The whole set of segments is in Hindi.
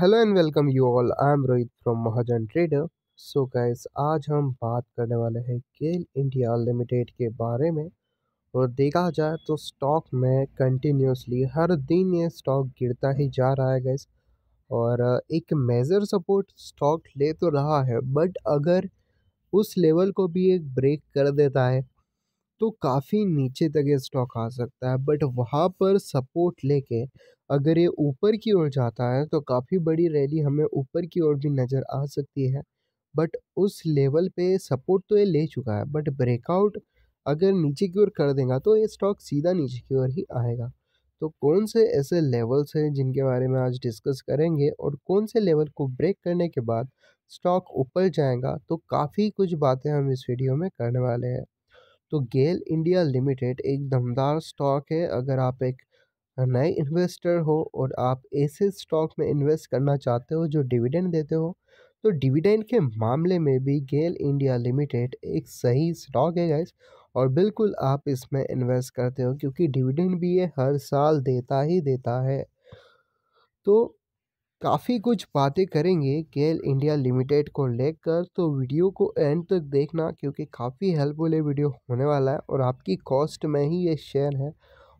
hello and welcome you all I am Rohit from Mahajan trader so guys आज हम बात करने वाले हैं गेल इंडिया लिमिटेड के बारे में और देखा जाए तो स्टॉक में कंटिन्यूसली हर दिन ये स्टॉक गिरता ही जा रहा है गाइस और एक मेजर सपोर्ट स्टॉक ले तो रहा है बट अगर उस लेवल को भी एक ब्रेक कर देता है तो काफ़ी नीचे तक ये स्टॉक आ सकता है बट वहाँ पर सपोर्ट लेके अगर ये ऊपर की ओर जाता है तो काफ़ी बड़ी रैली हमें ऊपर की ओर भी नज़र आ सकती है बट उस लेवल पे सपोर्ट तो ये ले चुका है बट ब्रेकआउट अगर नीचे की ओर कर देगा तो ये स्टॉक सीधा नीचे की ओर ही आएगा तो कौन से ऐसे लेवल्स हैं जिनके बारे में आज डिस्कस करेंगे और कौन से लेवल को ब्रेक करने के बाद स्टॉक ऊपर जाएगा तो काफ़ी कुछ बातें हम इस वीडियो में करने वाले हैं तो गेल इंडिया लिमिटेड एक दमदार स्टॉक है अगर आप एक नए इन्वेस्टर हो और आप ऐसे स्टॉक में इन्वेस्ट करना चाहते हो जो डिविडेंड देते हो तो डिविडेंड के मामले में भी गेल इंडिया लिमिटेड एक सही स्टॉक है गैस और बिल्कुल आप इसमें इन्वेस्ट करते हो क्योंकि डिविडेंड भी ये हर साल देता ही देता है तो काफ़ी कुछ बातें करेंगे गेल इंडिया लिमिटेड को लेकर तो वीडियो को एंड तक देखना क्योंकि काफ़ी हेल्पफुल ये वीडियो होने वाला है और आपकी कॉस्ट में ही ये शेयर है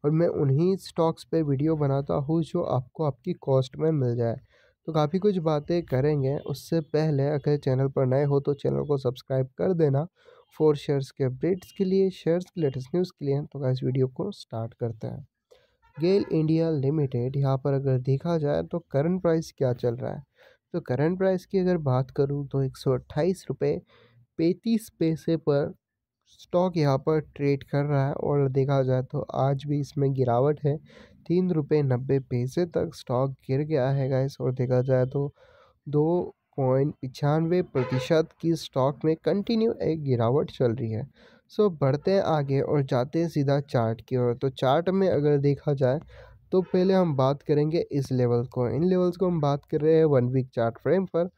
और मैं उन्हीं स्टॉक्स पे वीडियो बनाता हूँ जो आपको आपकी कॉस्ट में मिल जाए तो काफ़ी कुछ बातें करेंगे उससे पहले अगर चैनल पर नए हो तो चैनल को सब्सक्राइब कर देना फोर शेयर्स के अपडेट्स के लिए शेयर्स की लेटेस्ट न्यूज़ के लिए तो इस वीडियो को स्टार्ट करते हैं गेल इंडिया लिमिटेड यहाँ पर अगर देखा जाए तो करंट प्राइस क्या चल रहा है तो करंट प्राइस की अगर बात करूँ तो एक सौ अट्ठाईस रुपये पैंतीस पैसे पर स्टॉक यहाँ पर ट्रेड कर रहा है और देखा जाए तो आज भी इसमें गिरावट है तीन रुपये नब्बे पैसे तक स्टॉक गिर गया है गैस और देखा जाए तो दो पॉइंट पचानवे प्रतिशत की स्टॉक में कंटिन्यू एक गिरावट चल रही है सो बढ़ते हैं आगे और जाते हैं सीधा चार्ट की ओर तो चार्ट में अगर देखा जाए तो पहले हम बात करेंगे इस लेवल को इन लेवल्स को हम बात कर रहे हैं वन वीक चार्ट फ्रेम पर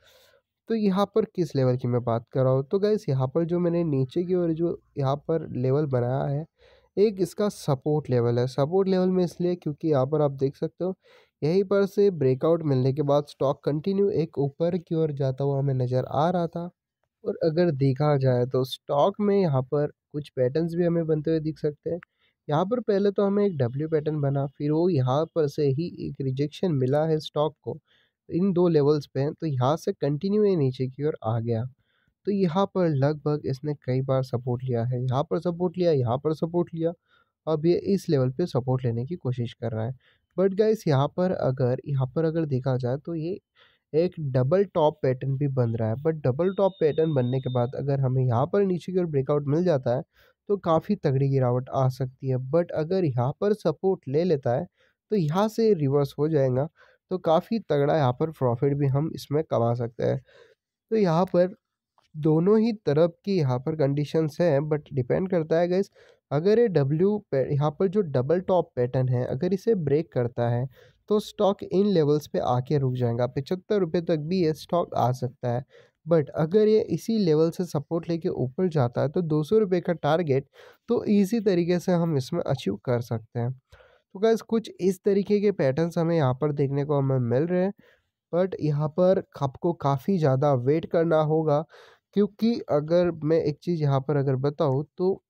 तो यहाँ पर किस लेवल की मैं बात कर रहा हूँ तो गैस यहाँ पर जो मैंने नीचे की ओर जो यहाँ पर लेवल बनाया है एक इसका सपोर्ट लेवल है सपोर्ट लेवल में इसलिए क्योंकि यहाँ पर आप देख सकते हो यहीं पर से ब्रेकआउट मिलने के बाद स्टॉक कंटिन्यू एक ऊपर की ओर जाता हुआ हमें नज़र आ रहा था और अगर देखा जाए तो स्टॉक में यहाँ पर कुछ पैटर्न्स भी हमें बनते हुए दिख सकते हैं यहाँ पर पहले तो हमें एक डब्ल्यू पैटर्न बना फिर वो यहाँ पर से ही एक रिजेक्शन मिला है स्टॉक को इन दो लेवल्स पे तो यहाँ से कंटिन्यू ये नीचे की ओर आ गया तो यहाँ पर लगभग इसने कई बार सपोर्ट लिया है यहाँ पर सपोर्ट लिया यहाँ पर सपोर्ट लिया अब ये इस लेवल पे सपोर्ट लेने की कोशिश कर रहा है बट गाइस यहाँ पर अगर यहाँ पर अगर देखा जाए तो ये एक डबल टॉप पैटर्न भी बन रहा है बट डबल टॉप पैटर्न बनने के बाद अगर हमें यहाँ पर नीचे की ओर ब्रेकआउट मिल जाता है तो काफ़ी तगड़ी गिरावट आ सकती है बट अगर यहाँ पर सपोर्ट ले लेता है तो यहाँ से रिवर्स हो जाएगा तो काफ़ी तगड़ा यहाँ पर प्रॉफिट भी हम इसमें कमा सकते हैं तो यहाँ पर दोनों ही तरफ की यहाँ पर कंडीशंस हैं बट डिपेंड करता है गैस अगर ये डब्ल्यू यहाँ पर जो डबल टॉप पैटर्न है अगर इसे ब्रेक करता है तो स्टॉक इन लेवल्स पे आके रुक जाएगा पचहत्तर रुपये तक भी ये स्टॉक आ सकता है बट अगर ये इसी लेवल से सपोर्ट लेके ऊपर जाता है तो दो सौ रुपये का टारगेट तो इजी तरीके से हम इसमें अचीव कर सकते हैं तो गैस कुछ इस तरीके के पैटर्न्स हमें यहाँ पर देखने को हमें मिल रहे हैं बट यहाँ पर आपको काफ़ी ज़्यादा वेट करना होगा क्योंकि अगर मैं एक चीज़ यहाँ पर अगर बताऊँ तो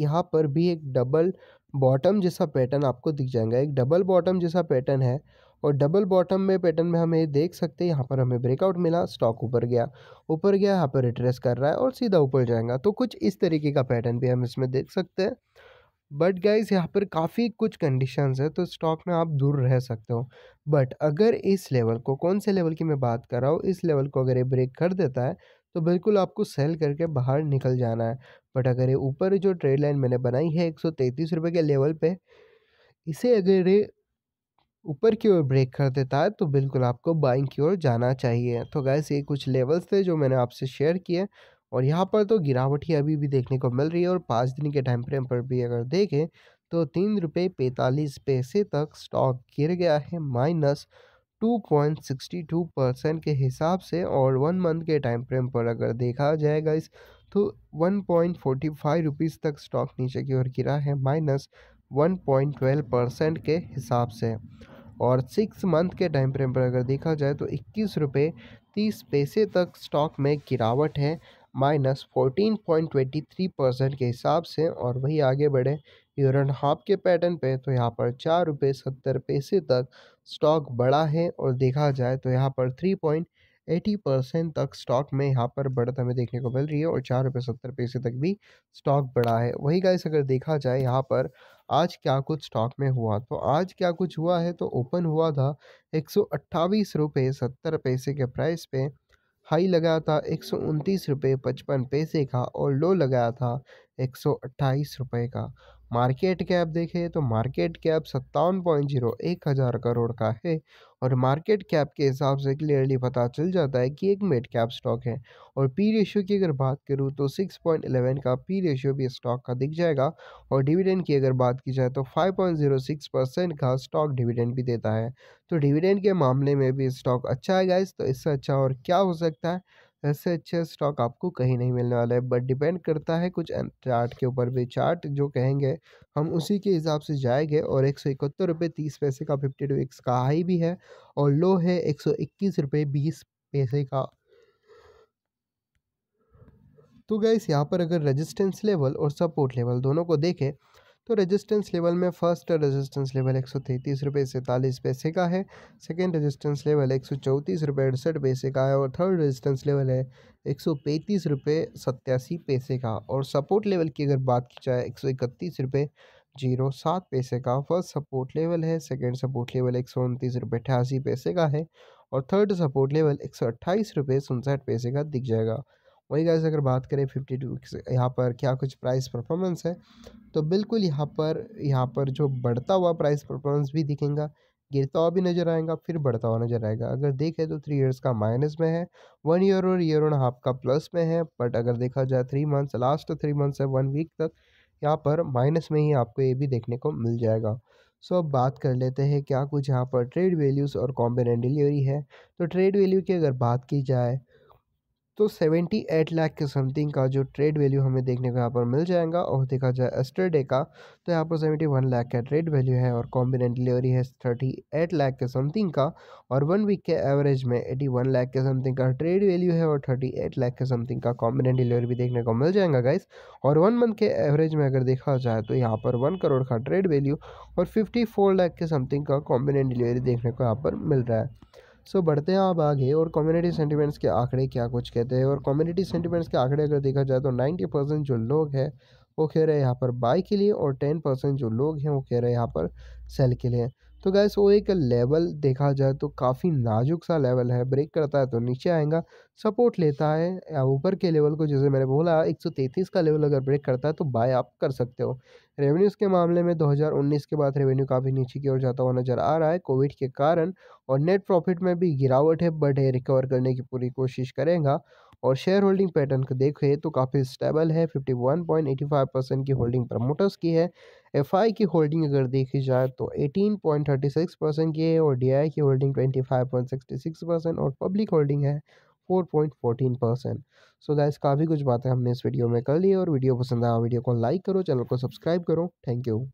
यहाँ पर भी एक डबल बॉटम जैसा पैटर्न आपको दिख जाएगा एक डबल बॉटम जैसा पैटर्न है और डबल बॉटम में पैटर्न में हमें देख सकते हैं यहाँ पर हमें ब्रेकआउट मिला स्टॉक ऊपर गया ऊपर गया यहाँ पर रिट्रेस कर रहा है और सीधा ऊपर जाएगा तो कुछ इस तरीके का पैटर्न भी हम इसमें देख सकते हैं बट गाइज यहाँ पर काफ़ी कुछ कंडीशंस है तो स्टॉक में आप दूर रह सकते हो बट अगर इस लेवल को कौन से लेवल की मैं बात कर रहा हूँ इस लेवल को अगर ये ब्रेक कर देता है तो बिल्कुल आपको सेल करके बाहर निकल जाना है बट अगर ये ऊपर जो ट्रेड लाइन मैंने बनाई है एक सौ के लेवल पे इसे अगर ये ऊपर की ओर ब्रेक कर देता है तो बिल्कुल आपको बाइंग की ओर जाना चाहिए तो गैस ये कुछ लेवल्स थे जो मैंने आपसे शेयर किए और यहाँ पर तो गिरावट ही अभी भी देखने को मिल रही है और पाँच दिन के टाइम फ्रेम पर भी अगर देखें तो तीन रुपये पैंतालीस पैसे तक स्टॉक गिर गया है minus two point sixty two percent के हिसाब से और वन मंथ के टाइम फ्रेम पर अगर देखा जाएगा इस तो 1.45 रुपीज़ तक स्टॉक नीचे की ओर गिरा है माइनस 1.12 परसेंट के हिसाब से और सिक्स मंथ के टाइम फ्रेम पर अगर देखा जाए तो इक्कीस रुपये तीस पैसे तक स्टॉक में गिरावट है minus fourteen point twenty three percent के हिसाब से और वही आगे बढ़े ईयर एंड हाफ के पैटर्न पे तो यहाँ पर चार रुपये सत्तर पैसे तक स्टॉक बढ़ा है और देखा जाए तो यहाँ पर थ्री पॉइंट एटी परसेंट तक स्टॉक में यहाँ पर बढ़त हमें देखने को मिल रही है और चार रुपये सत्तर पैसे तक भी स्टॉक बढ़ा है वही गाइस अगर देखा जाए यहाँ पर आज क्या कुछ स्टॉक में हुआ तो आज क्या कुछ हुआ है तो ओपन हुआ था एक सौ अट्ठावीस रुपये सत्तर पैसे के प्राइस पे हाई लगाया था एक सौ उनतीस रुपये पचपन पैसे का और लो लगाया था एक सौ अट्ठाईस रुपये का मार्केट कैप देखें तो मार्केट कैप सत्तावन पॉइंट जीरो एक हज़ार करोड़ का है और मार्केट कैप के हिसाब से क्लियरली पता चल जाता है कि एक मिड कैप स्टॉक है और पी रेशियो की अगर बात करूँ तो सिक्स पॉइंट एलेवन का पी रेशियो भी स्टॉक का दिख जाएगा और डिविडेंड की अगर बात की जाए तो five point zero six percent का स्टॉक डिविडेंड भी देता है तो डिविडेंड के मामले में भी स्टॉक अच्छा है गाइस तो इससे अच्छा और क्या हो सकता है ऐसे अच्छे स्टॉक आपको कहीं नहीं मिलने वाला है बट डिपेंड करता है कुछ चार्ट के ऊपर भी चार्ट जो कहेंगे हम उसी के हिसाब से जाएंगे और एक सौ इकहत्तर रुपये तीस पैसे का फिफ्टी टू एक्स का हाई भी है और लो है एक सौ इक्कीस रुपये बीस पैसे का तो गैस यहाँ पर अगर रेजिस्टेंस लेवल और सपोर्ट लेवल दोनों को देखें तो रेजिस्टेंस लेवल में फर्स्ट रेजिस्टेंस लेवल एक सौ तैंतीस रुपये सैंतालीस पैसे का है सेकेंड रेजिस्टेंस लेवल एक सौ चौंतीस रुपये अड़सठ पैसे का है और थर्ड रेजिस्टेंस लेवल है एक सौ पैंतीस रुपये सत्तासी पैसे का और सपोर्ट लेवल की अगर बात की जाए एक सौ इकतीस रुपये जीरो सात पैसे का फर्स्ट सपोर्ट लेवल है सेकेंड सपोर्ट लेवल एक सौ उनतीस रुपये अठासी पैसे का है और थर्ड सपोर्ट लेवल एक सौ अट्ठाईस रुपये उनसठ पैसे का दिख जाएगा वहीं गाइस अगर बात करें फिफ्टी टू यहाँ पर क्या कुछ प्राइस परफॉर्मेंस है तो बिल्कुल यहाँ पर यहाँ पर जो बढ़ता हुआ प्राइस परफॉर्मेंस भी दिखेगा गिरता हुआ भी नजर आएगा फिर बढ़ता हुआ नजर आएगा अगर देखें तो थ्री इयर्स का माइनस में है वन ईयर और ईयर एंड हाफ का प्लस में है बट अगर देखा जाए three months last three months है वन वीक तक यहाँ पर माइनस में ही आपको ये भी देखने को मिल जाएगा सो अब बात कर लेते हैं क्या कुछ यहाँ पर ट्रेड वैल्यूज़ और कॉम्बिनेंट डिलीवरी है तो ट्रेड वैल्यू की अगर बात की जाए तो सेवेंटी एट लाख के समथिंग का जो ट्रेड वैल्यू हमें देखने को यहाँ पर मिल जाएगा और देखा जाए एस्टरडे का तो यहाँ पर सेवेंटी वन लाख का ट्रेड वैल्यू है और कॉम्बिनेंट डिलीवरी है थर्टी एट लाख के समथिंग का और वन वीक के एवरेज में एटी वन लाख के समथिंग का ट्रेड वैल्यू है और थर्टी एट लाख के समथिंग का कॉम्बिनेट डिलीवरी भी देखने को मिल जाएगा गाइस और वन मंथ के एवरेज में अगर देखा जाए तो यहाँ पर वन करोड़ का ट्रेड वैल्यू और फिफ्टी लाख के समथिंग का कॉम्बिनेंट डिलीवरी देखने को यहाँ पर मिल रहा है सो बढ़ते हैं आप आगे और कम्युनिटी सेंटिमेंट्स के आंकड़े क्या कुछ कहते हैं और कम्युनिटी सेंटिमेंट्स के आंकड़े अगर देखा जाए तो नाइन्टी परसेंट जो लोग हैं वो कह रहे हैं यहाँ पर बाई के लिए और टेन परसेंट जो लोग हैं वो कह रहे हैं यहाँ पर सेल के लिए तो गैस वो एक लेवल देखा जाए तो काफ़ी नाजुक सा लेवल है ब्रेक करता है तो नीचे आएगा सपोर्ट लेता है या ऊपर के लेवल को जैसे मैंने बोला 133 का लेवल अगर ब्रेक करता है तो बाय आप कर सकते हो रेवेन्यूज़ के मामले में 2019 के बाद रेवेन्यू काफ़ी नीचे की ओर जाता हुआ नज़र आ रहा है कोविड के कारण और नेट प्रॉफिट में भी गिरावट है बट है रिकवर करने की पूरी कोशिश करेगा और शेयर होल्डिंग पैटर्न को देखें तो काफ़ी स्टेबल है 51.85 परसेंट की होल्डिंग प्रमोटर्स की है एफ की होल्डिंग अगर देखी जाए तो 18.36 परसेंट की है और डी की होल्डिंग 25.66 परसेंट और पब्लिक होल्डिंग है 4.14 परसेंट सो गैस काफ़ी कुछ बातें हमने इस वीडियो में कर ली और वीडियो पसंद आया वीडियो को लाइक करो चैनल को सब्सक्राइब करो थैंक यू